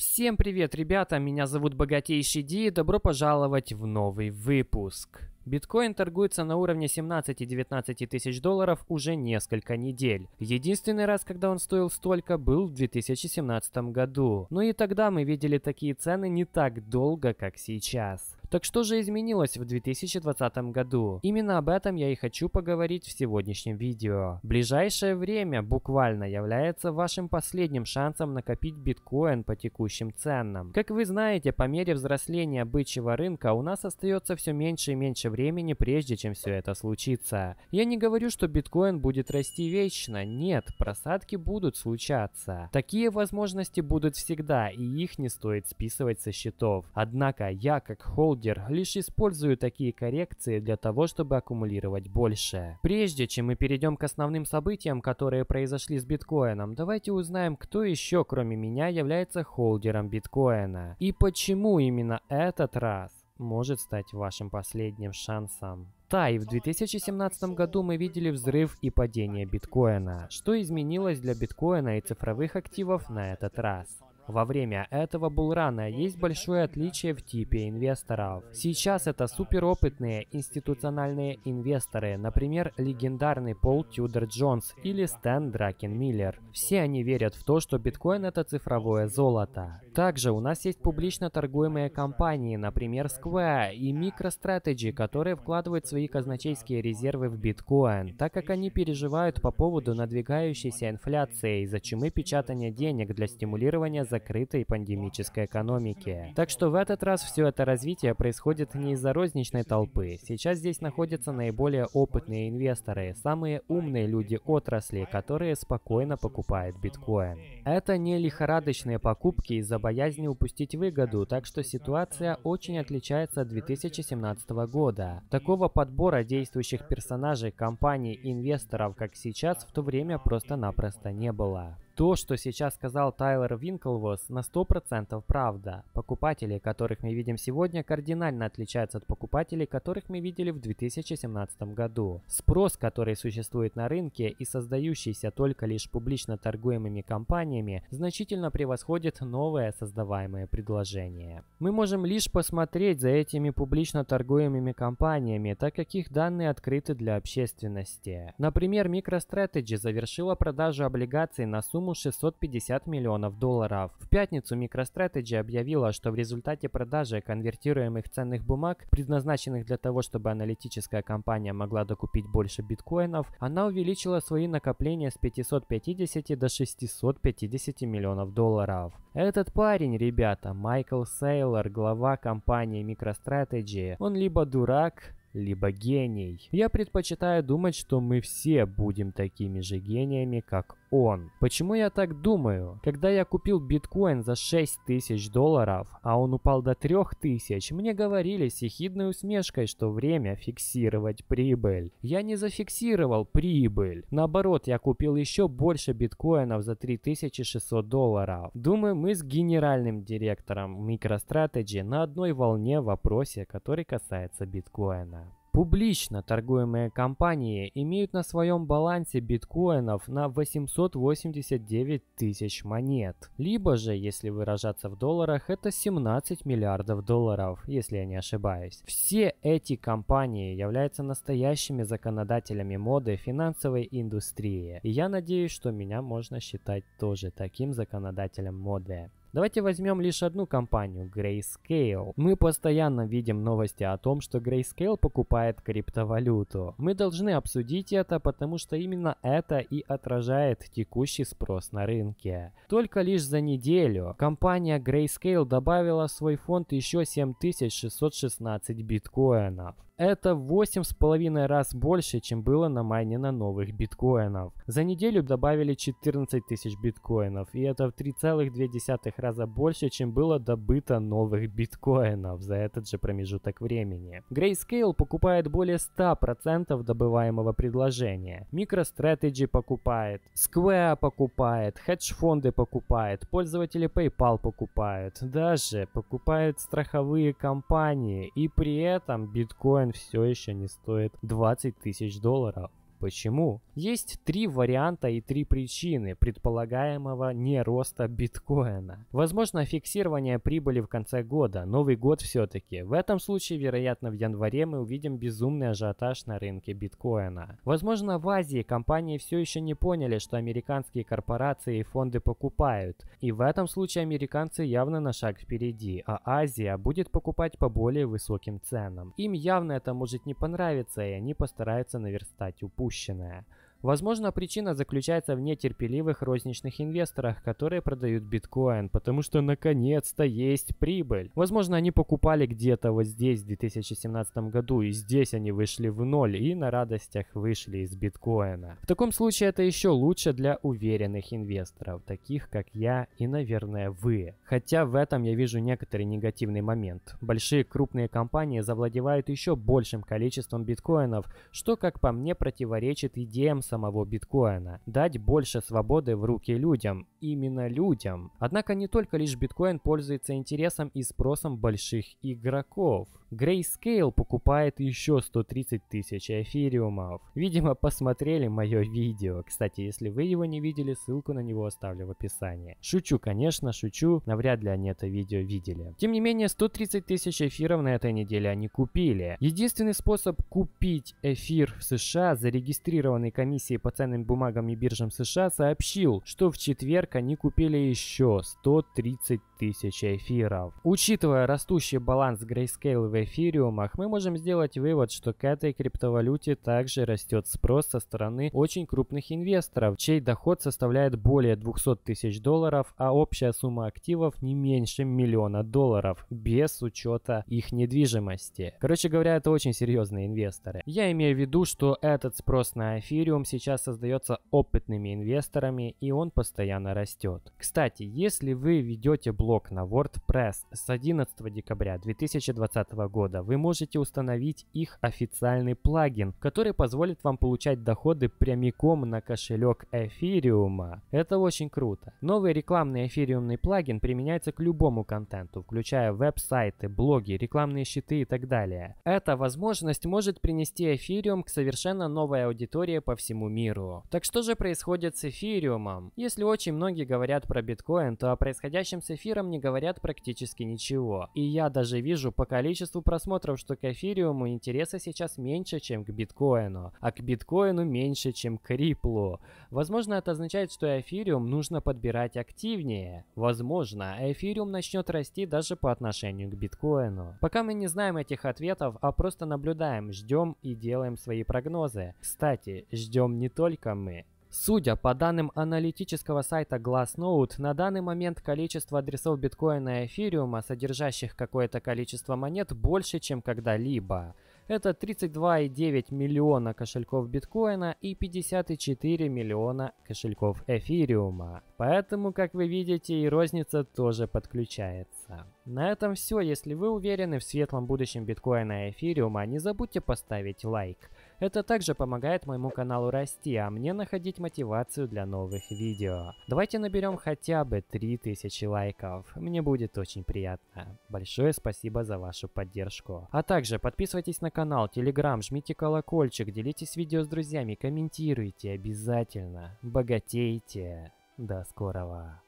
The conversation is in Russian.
Всем привет, ребята! Меня зовут Богатейший Ди и добро пожаловать в новый выпуск. Биткоин торгуется на уровне 17 и 19 тысяч долларов уже несколько недель. Единственный раз, когда он стоил столько, был в 2017 году. Но ну и тогда мы видели такие цены не так долго, как сейчас. Так что же изменилось в 2020 году? Именно об этом я и хочу поговорить в сегодняшнем видео. Ближайшее время буквально является вашим последним шансом накопить биткоин по текущим ценам. Как вы знаете, по мере взросления бычьего рынка у нас остается все меньше и меньше времени, прежде чем все это случится. Я не говорю, что биткоин будет расти вечно, нет, просадки будут случаться. Такие возможности будут всегда, и их не стоит списывать со счетов. Однако я, как холд Холдер лишь использую такие коррекции для того, чтобы аккумулировать больше. Прежде чем мы перейдем к основным событиям, которые произошли с биткоином, давайте узнаем, кто еще, кроме меня, является холдером биткоина. И почему именно этот раз может стать вашим последним шансом. и в 2017 году мы видели взрыв и падение биткоина. Что изменилось для биткоина и цифровых активов на этот раз? Во время этого булрана есть большое отличие в типе инвесторов. Сейчас это суперопытные институциональные инвесторы, например, легендарный Пол Тюдор Джонс или Стэн Дракен Миллер. Все они верят в то, что биткоин это цифровое золото. Также у нас есть публично торгуемые компании, например, Square и MicroStrategy, которые вкладывают свои казначейские резервы в биткоин, так как они переживают по поводу надвигающейся инфляции, из-за чумы печатания денег для стимулирования за закрытой пандемической экономике. Так что в этот раз все это развитие происходит не из-за розничной толпы. Сейчас здесь находятся наиболее опытные инвесторы, самые умные люди отрасли, которые спокойно покупают биткоин. Это не лихорадочные покупки из-за боязни упустить выгоду, так что ситуация очень отличается от 2017 года. Такого подбора действующих персонажей, компаний инвесторов, как сейчас, в то время просто-напросто не было. То, что сейчас сказал Тайлер Винклвос, на 100% правда. Покупатели, которых мы видим сегодня, кардинально отличаются от покупателей, которых мы видели в 2017 году. Спрос, который существует на рынке и создающийся только лишь публично торгуемыми компаниями, значительно превосходит новое создаваемое предложение. Мы можем лишь посмотреть за этими публично торгуемыми компаниями, так как их данные открыты для общественности. Например, MicroStrategy завершила продажу облигаций на сумму сумму 650 миллионов долларов. В пятницу MicroStrategy объявила, что в результате продажи конвертируемых ценных бумаг, предназначенных для того, чтобы аналитическая компания могла докупить больше биткоинов, она увеличила свои накопления с 550 до 650 миллионов долларов. Этот парень, ребята, Майкл Сейлор, глава компании MicroStrategy, он либо дурак, либо гений. Я предпочитаю думать, что мы все будем такими же гениями, как он. Почему я так думаю? Когда я купил биткоин за 6 тысяч долларов, а он упал до 3 тысяч, мне говорили с ехидной усмешкой, что время фиксировать прибыль. Я не зафиксировал прибыль. Наоборот, я купил еще больше биткоинов за 3600 долларов. Думаю, мы с генеральным директором MicroStrategy на одной волне в вопросе, который касается биткоина. Публично торгуемые компании имеют на своем балансе биткоинов на 889 тысяч монет. Либо же, если выражаться в долларах, это 17 миллиардов долларов, если я не ошибаюсь. Все эти компании являются настоящими законодателями моды финансовой индустрии. И я надеюсь, что меня можно считать тоже таким законодателем моды. Давайте возьмем лишь одну компанию, Grayscale. Мы постоянно видим новости о том, что Grayscale покупает криптовалюту. Мы должны обсудить это, потому что именно это и отражает текущий спрос на рынке. Только лишь за неделю компания Grayscale добавила в свой фонд еще 7616 биткоинов. Это в 8,5 раз больше, чем было на майне на новых биткоинов. За неделю добавили 14 тысяч биткоинов, и это в 3,2 раза больше, чем было добыто новых биткоинов за этот же промежуток времени. Grayscale покупает более 100% добываемого предложения. MicroStrategy покупает, Square покупает, хедж-фонды покупает, пользователи PayPal покупают, даже покупают страховые компании, и при этом биткоин все еще не стоит 20 тысяч долларов. Почему? Есть три варианта и три причины предполагаемого не роста биткоина. Возможно, фиксирование прибыли в конце года, Новый год все-таки. В этом случае, вероятно, в январе мы увидим безумный ажиотаж на рынке биткоина. Возможно, в Азии компании все еще не поняли, что американские корпорации и фонды покупают. И в этом случае американцы явно на шаг впереди, а Азия будет покупать по более высоким ценам. Им явно это может не понравиться, и они постараются наверстать упущенное упущенное – Возможно, причина заключается в нетерпеливых розничных инвесторах, которые продают биткоин, потому что наконец-то есть прибыль. Возможно, они покупали где-то вот здесь в 2017 году, и здесь они вышли в ноль и на радостях вышли из биткоина. В таком случае это еще лучше для уверенных инвесторов, таких как я и, наверное, вы. Хотя в этом я вижу некоторый негативный момент. Большие крупные компании завладевают еще большим количеством биткоинов, что, как по мне, противоречит идеям самого биткоина, дать больше свободы в руки людям, именно людям. Однако не только лишь биткоин пользуется интересом и спросом больших игроков. Grayscale покупает еще 130 тысяч эфириумов. Видимо, посмотрели мое видео. Кстати, если вы его не видели, ссылку на него оставлю в описании. Шучу, конечно, шучу. Навряд ли они это видео видели. Тем не менее, 130 тысяч эфиров на этой неделе они купили. Единственный способ купить эфир в США, зарегистрированный комиссией комиссии по ценным бумагам и биржам США сообщил, что в четверг они купили еще 130 тысяч эфиров. Учитывая растущий баланс Grayscale в эфириумах, мы можем сделать вывод, что к этой криптовалюте также растет спрос со стороны очень крупных инвесторов, чей доход составляет более 200 тысяч долларов, а общая сумма активов не меньше миллиона долларов, без учета их недвижимости. Короче говоря, это очень серьезные инвесторы. Я имею в виду, что этот спрос на эфириум сейчас создается опытными инвесторами, и он постоянно растет. Кстати, если вы ведете блог блог на WordPress с 11 декабря 2020 года вы можете установить их официальный плагин, который позволит вам получать доходы прямиком на кошелек эфириума. Это очень круто. Новый рекламный эфириумный плагин применяется к любому контенту, включая веб-сайты, блоги, рекламные щиты и так далее. Эта возможность может принести эфириум к совершенно новой аудитории по всему миру. Так что же происходит с эфириумом? Если очень многие говорят про биткоин, то о происходящем с эфиром Кефиром не говорят практически ничего. И я даже вижу по количеству просмотров, что к эфириуму интереса сейчас меньше, чем к биткоину, а к биткоину меньше, чем к риплу. Возможно, это означает, что эфириум нужно подбирать активнее. Возможно, эфириум начнет расти даже по отношению к биткоину. Пока мы не знаем этих ответов, а просто наблюдаем, ждем и делаем свои прогнозы. Кстати, ждем не только мы. Судя по данным аналитического сайта Glassnode, на данный момент количество адресов биткоина и эфириума, содержащих какое-то количество монет, больше, чем когда-либо. Это 32,9 миллиона кошельков биткоина и 54 миллиона кошельков эфириума. Поэтому, как вы видите, и розница тоже подключается. На этом все. Если вы уверены в светлом будущем биткоина и эфириума, не забудьте поставить лайк. Это также помогает моему каналу расти, а мне находить мотивацию для новых видео. Давайте наберем хотя бы 3000 лайков, мне будет очень приятно. Большое спасибо за вашу поддержку. А также подписывайтесь на канал, телеграм, жмите колокольчик, делитесь видео с друзьями, комментируйте обязательно. Богатейте! До скорого!